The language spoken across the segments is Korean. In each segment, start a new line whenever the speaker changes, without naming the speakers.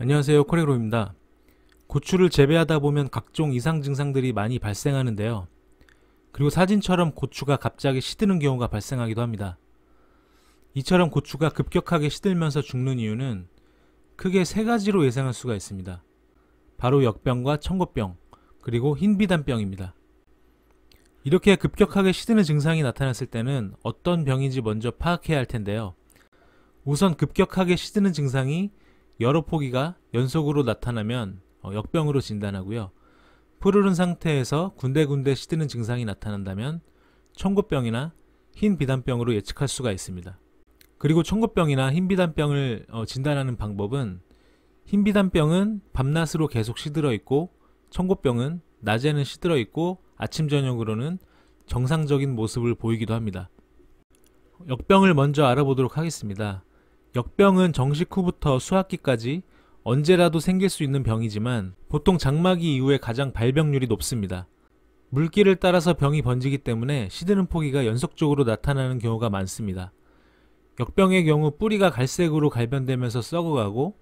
안녕하세요 코레로입니다. 고추를 재배하다 보면 각종 이상 증상들이 많이 발생하는데요. 그리고 사진처럼 고추가 갑자기 시드는 경우가 발생하기도 합니다. 이처럼 고추가 급격하게 시들면서 죽는 이유는 크게 세 가지로 예상할 수가 있습니다. 바로 역병과 청고병, 그리고 흰비단병입니다. 이렇게 급격하게 시드는 증상이 나타났을 때는 어떤 병인지 먼저 파악해야 할 텐데요. 우선 급격하게 시드는 증상이 여러 포기가 연속으로 나타나면 어, 역병으로 진단하고요. 푸르른 상태에서 군데군데 시드는 증상이 나타난다면 청구병이나 흰 비단병으로 예측할 수가 있습니다. 그리고 청구병이나 흰 비단병을 어, 진단하는 방법은 흰 비단병은 밤낮으로 계속 시들어 있고 청구병은 낮에는 시들어 있고 아침 저녁으로는 정상적인 모습을 보이기도 합니다. 역병을 먼저 알아보도록 하겠습니다. 역병은 정식 후부터 수학기까지 언제라도 생길 수 있는 병이지만 보통 장마기 이후에 가장 발병률이 높습니다. 물기를 따라서 병이 번지기 때문에 시드는 포기가 연속적으로 나타나는 경우가 많습니다. 역병의 경우 뿌리가 갈색으로 갈변되면서 썩어가고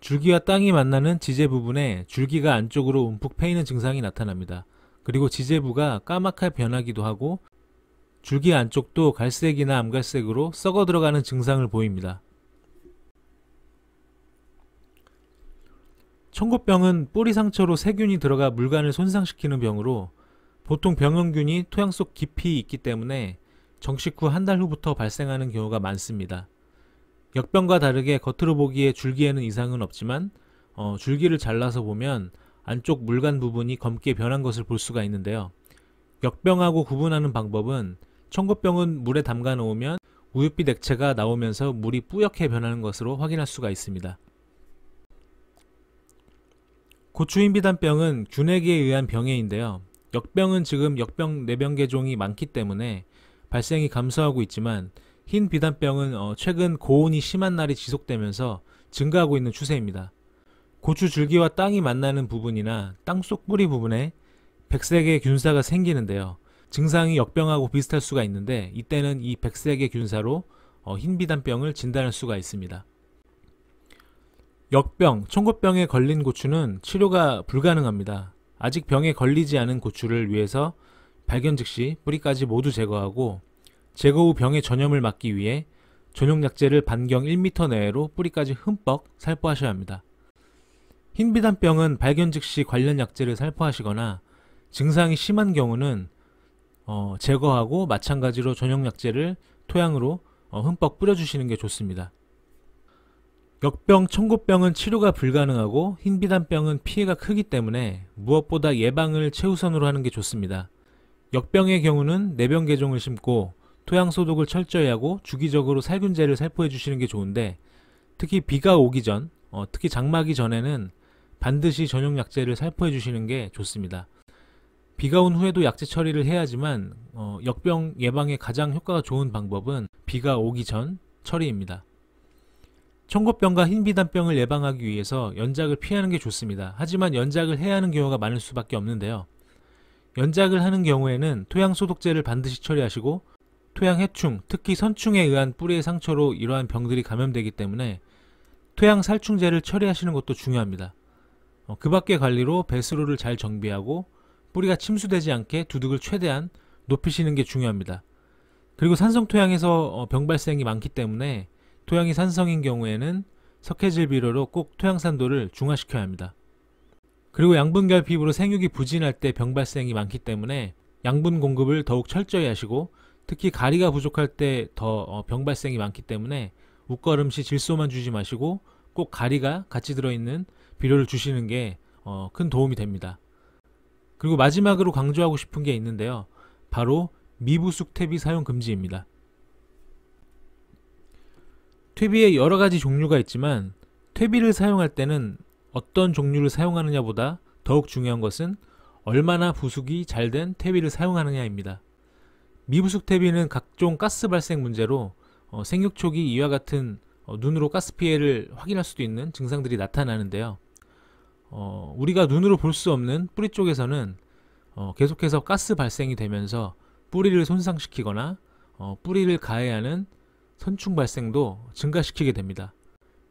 줄기와 땅이 만나는 지제 부분에 줄기가 안쪽으로 움푹 패이는 증상이 나타납니다. 그리고 지제부가 까맣게 변하기도 하고 줄기 안쪽도 갈색이나 암갈색으로 썩어 들어가는 증상을 보입니다. 청구병은 뿌리 상처로 세균이 들어가 물간을 손상시키는 병으로 보통 병원균이 토양 속 깊이 있기 때문에 정식 후 한 달 후부터 발생하는 경우가 많습니다. 역병과 다르게 겉으로 보기에 줄기에는 이상은 없지만 어, 줄기를 잘라서 보면 안쪽 물간 부분이 검게 변한 것을 볼 수가 있는데요. 역병하고 구분하는 방법은 청구병은 물에 담가 놓으면 우윳빛 액체가 나오면서 물이 뿌옇게 변하는 것으로 확인할 수가 있습니다. 고추인비단병은 균액에 의한 병해인데요. 역병은 지금 역병 내병계 종이 많기 때문에 발생이 감소하고 있지만 흰 비단병은 어, 최근 고온이 심한 날이 지속되면서 증가하고 있는 추세입니다. 고추 줄기와 땅이 만나는 부분이나 땅속 뿌리 부분에 백색의 균사가 생기는데요. 증상이 역병하고 비슷할 수가 있는데 이때는 이 백색의 균사로 어, 흰비단병을 진단할 수가 있습니다. 역병, 총고병에 걸린 고추는 치료가 불가능합니다. 아직 병에 걸리지 않은 고추를 위해서 발견 즉시 뿌리까지 모두 제거하고 제거 후 병의 전염을 막기 위해 전용 약재를 반경 1m 내외로 뿌리까지 흠뻑 살포하셔야 합니다. 흰비단병은 발견 즉시 관련 약재를 살포하시거나 증상이 심한 경우는 어, 제거하고 마찬가지로 전용 약재를 토양으로 어, 흠뻑 뿌려주시는 게 좋습니다. 역병, 청구병은 치료가 불가능하고 흰비단병은 피해가 크기 때문에 무엇보다 예방을 최우선으로 하는 게 좋습니다. 역병의 경우는 내병 개종을 심고 토양 소독을 철저히 하고 주기적으로 살균제를 살포해 주시는 게 좋은데 특히 비가 오기 전, 어, 특히 장마기 전에는 반드시 전용 약재를 살포해 주시는 게 좋습니다. 비가 온 후에도 약제 처리를 해야지만 어, 역병 예방에 가장 효과가 좋은 방법은 비가 오기 전 처리입니다. 청고병과 흰비단병을 예방하기 위해서 연작을 피하는 게 좋습니다. 하지만 연작을 해야 하는 경우가 많을 수밖에 없는데요. 연작을 하는 경우에는 토양소독제를 반드시 처리하시고 토양해충, 특히 선충에 의한 뿌리의 상처로 이러한 병들이 감염되기 때문에 토양살충제를 처리하시는 것도 중요합니다. 어, 그 밖의 관리로 배수로를 잘 정비하고 뿌리가 침수되지 않게 두둑을 최대한 높이시는 게 중요합니다. 그리고 산성 토양에서 어, 병 발생이 많기 때문에 토양이 산성인 경우에는 석회질 비료로 꼭 토양산도를 중화시켜야 합니다. 그리고 양분 결핍으로 생육이 부진할 때병 발생이 많기 때문에 양분 공급을 더욱 철저히 하시고 특히 가리가 부족할 때 더병 어, 발생이 많기 때문에 웃걸음시 질소만 주지 마시고 꼭 가리가 같이 들어있는 비료를 주시는 게큰 어, 도움이 됩니다. 그리고 마지막으로 강조하고 싶은 게 있는데요. 바로 미부숙 퇴비 사용 금지입니다. 퇴비의 여러 가지 종류가 있지만 퇴비를 사용할 때는 어떤 종류를 사용하느냐보다 더욱 중요한 것은 얼마나 부숙이 잘 된 퇴비를 사용하느냐입니다. 미부숙 퇴비는 각종 가스 발생 문제로 어, 생육초기 이와 같은 어, 눈으로 가스 피해를 확인할 수도 있는 증상들이 나타나는데요. 어, 우리가 눈으로 볼 수 없는 뿌리 쪽에서는 어, 계속해서 가스 발생이 되면서 뿌리를 손상시키거나 어, 뿌리를 가해하는 선충 발생도 증가시키게 됩니다.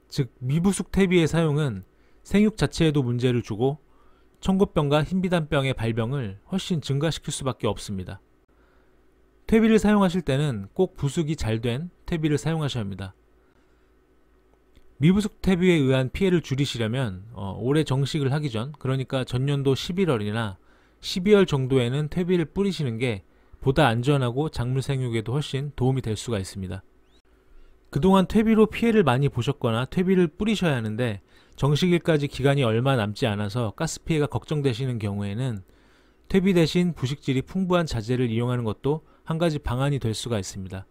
즉 미부숙 퇴비의 사용은 생육 자체에도 문제를 주고 청구병과 흰비단병의 발병을 훨씬 증가시킬 수밖에 없습니다. 퇴비를 사용하실 때는 꼭 부숙이 잘 된 퇴비를 사용하셔야 합니다. 미부숙 퇴비에 의한 피해를 줄이시려면 어, 올해 정식을 하기 전 그러니까 전년도 11월이나 12월 정도에는 퇴비를 뿌리시는 게 보다 안전하고 작물 생육에도 훨씬 도움이 될 수가 있습니다. 그동안 퇴비로 피해를 많이 보셨거나 퇴비를 뿌리셔야 하는데 정식일까지 기간이 얼마 남지 않아서 가스 피해가 걱정되시는 경우에는 퇴비 대신 부식질이 풍부한 자재를 이용하는 것도 한 가지 방안이 될 수가 있습니다.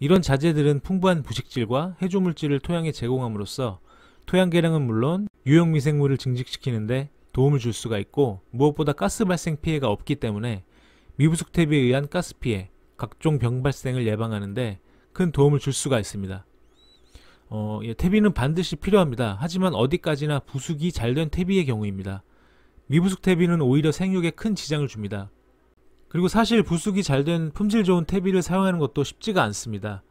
이런 자재들은 풍부한 부식질과 해조물질을 토양에 제공함으로써 토양 개량은 물론 유형 미생물을 증식시키는데 도움을 줄 수가 있고 무엇보다 가스 발생 피해가 없기 때문에 미부숙 탭에 의한 가스 피해, 각종 병 발생을 예방하는데 큰 도움을 줄 수가 있습니다. 어, 예, 퇴비는 반드시 필요합니다. 하지만 어디까지나 부숙이 잘된 퇴비의 경우입니다. 미부숙 퇴비는 오히려 생육에 큰 지장을 줍니다. 그리고 사실 부숙이 잘 된 품질 좋은 퇴비를 사용하는 것도 쉽지가 않습니다.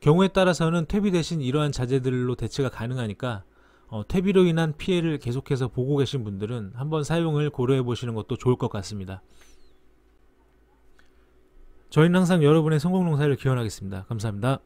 경우에 따라서는 퇴비 대신 이러한 자재들로 대체가 가능하니까 어, 퇴비로 인한 피해를 계속해서 보고 계신 분들은 한번 사용을 고려해 보시는 것도 좋을 것 같습니다. 저희는 항상 여러분의 성공 농사를 기원하겠습니다. 감사합니다.